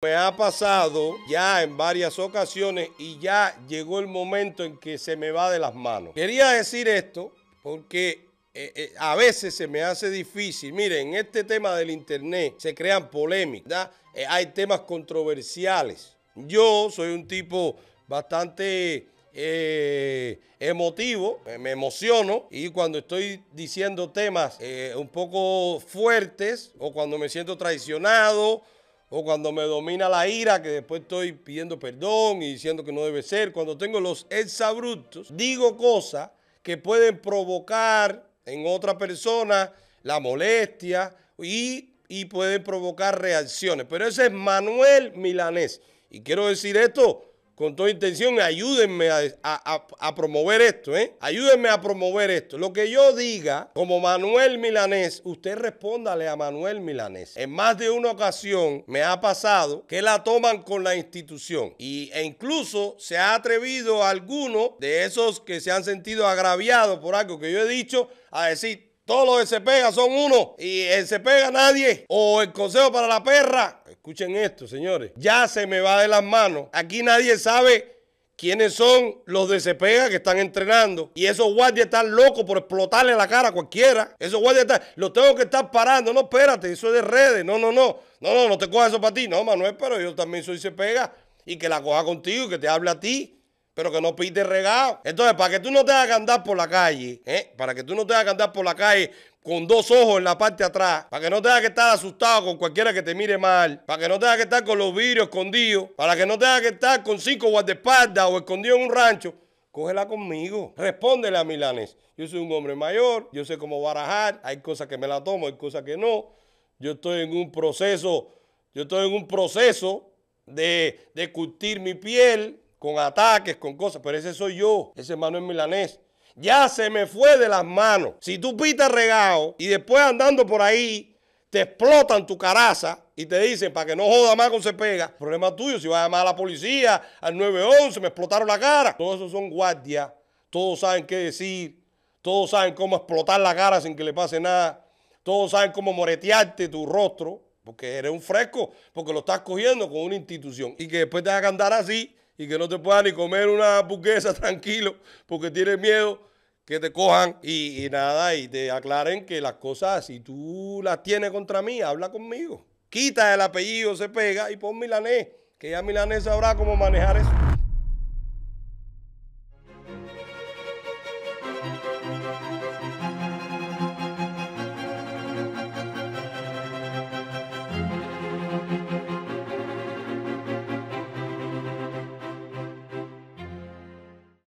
Me pues ha pasado ya en varias ocasiones y ya llegó el momento en que se me va de las manos. Quería decir esto porque eh, eh, a veces se me hace difícil. Miren, en este tema del internet se crean polémicas, eh, hay temas controversiales. Yo soy un tipo bastante emotivo, me emociono y cuando estoy diciendo temas un poco fuertes o cuando me siento traicionado o cuando me domina la ira, que después estoy pidiendo perdón y diciendo que no debe ser, cuando tengo los exabruptos, digo cosas que pueden provocar en otra persona la molestia y, y pueden provocar reacciones. Pero ese es Manuel Milanés. Y quiero decir esto con toda intención, ayúdenme a, promover esto, ¿eh? Ayúdenme a promover esto. Lo que yo diga, como Manuel Milanés, usted respóndale a Manuel Milanés. En más de una ocasión me ha pasado que la toman con la institución y, e incluso se ha atrevido a alguno de esos que se han sentido agraviados por algo que yo he dicho a decir, todos los de Se Pega son uno y el Se Pega nadie. O el Consejo para la Perra. Escuchen esto, señores. Ya se me va de las manos. Aquí nadie sabe quiénes son los de pega que están entrenando. Y esos guardias están locos por explotarle la cara a cualquiera. Esos guardias están, los tengo que estar parando. No, espérate, eso es de redes. No, no, no. No, no, no te coja eso para ti. No, Manuel, pero yo también soy pega Y que la coja contigo y que te hable a ti pero que no pite regado. Entonces, para que tú no tengas que andar por la calle, ¿eh? para que tú no tengas que andar por la calle con dos ojos en la parte de atrás, para que no tengas que estar asustado con cualquiera que te mire mal, para que no tengas que estar con los vidrios escondidos, para que no tengas que estar con cinco guardaespaldas o escondido en un rancho, cógela conmigo. Respóndele a Milanes. Yo soy un hombre mayor, yo sé cómo barajar, hay cosas que me la tomo, hay cosas que no. Yo estoy en un proceso, yo estoy en un proceso de, de curtir mi piel, con ataques, con cosas, pero ese soy yo, ese es Manuel Milanés. Ya se me fue de las manos. Si tú pitas regado y después andando por ahí te explotan tu caraza y te dicen para que no joda más con se pega, problema tuyo, si vas a llamar a la policía, al 911, me explotaron la cara. Todos esos son guardias, todos saben qué decir, todos saben cómo explotar la cara sin que le pase nada, todos saben cómo moretearte tu rostro, porque eres un fresco, porque lo estás cogiendo con una institución y que después te hagan andar así y que no te puedan ni comer una burguesa tranquilo porque tienes miedo que te cojan y, y, nada, y te aclaren que las cosas, si tú las tienes contra mí, habla conmigo. Quita el apellido, se pega y pon milanés, que ya milanés sabrá cómo manejar eso.